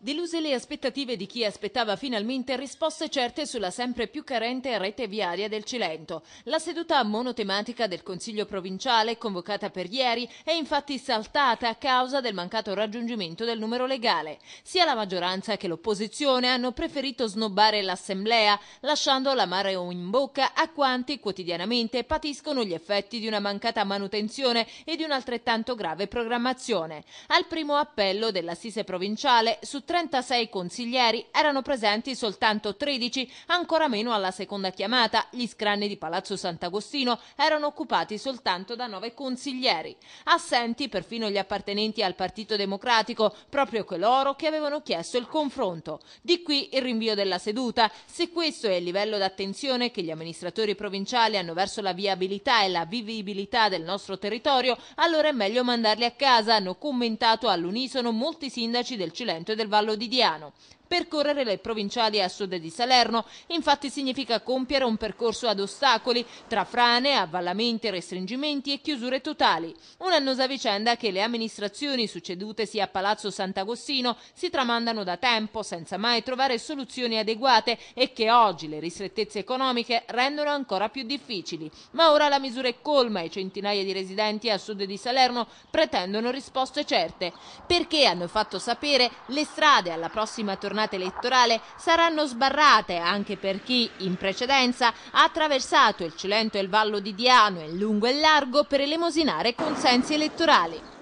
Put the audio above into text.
Deluse le aspettative di chi aspettava finalmente risposte certe sulla sempre più carente rete viaria del Cilento. La seduta monotematica del Consiglio provinciale, convocata per ieri, è infatti saltata a causa del mancato raggiungimento del numero legale. Sia la maggioranza che l'opposizione hanno preferito snobbare l'Assemblea, lasciando la mare in bocca a quanti quotidianamente patiscono gli effetti di una mancata manutenzione e di un'altrettanto grave programmazione. Al primo appello dell'assise provinciale, su 36 consiglieri erano presenti soltanto 13, ancora meno alla seconda chiamata. Gli scranni di Palazzo Sant'Agostino erano occupati soltanto da 9 consiglieri. Assenti perfino gli appartenenti al Partito Democratico, proprio coloro che avevano chiesto il confronto. Di qui il rinvio della seduta. Se questo è il livello d'attenzione che gli amministratori provinciali hanno verso la viabilità e la vivibilità del nostro territorio, allora è meglio mandarli a casa, hanno commentato all'unisono molti sindaci del Cilento e del Valle Vallo di Diano Percorrere le provinciali a sud di Salerno infatti significa compiere un percorso ad ostacoli tra frane, avvallamenti, restringimenti e chiusure totali. Un'annosa vicenda che le amministrazioni succedutesi a Palazzo Sant'Agostino si tramandano da tempo senza mai trovare soluzioni adeguate e che oggi le ristrettezze economiche rendono ancora più difficili. Ma ora la misura è colma e centinaia di residenti a sud di Salerno pretendono risposte certe perché hanno fatto sapere le strade alla prossima tornata tornata elettorale saranno sbarrate anche per chi, in precedenza, ha attraversato il Cilento e il Vallo di Diano in lungo e largo per elemosinare consensi elettorali.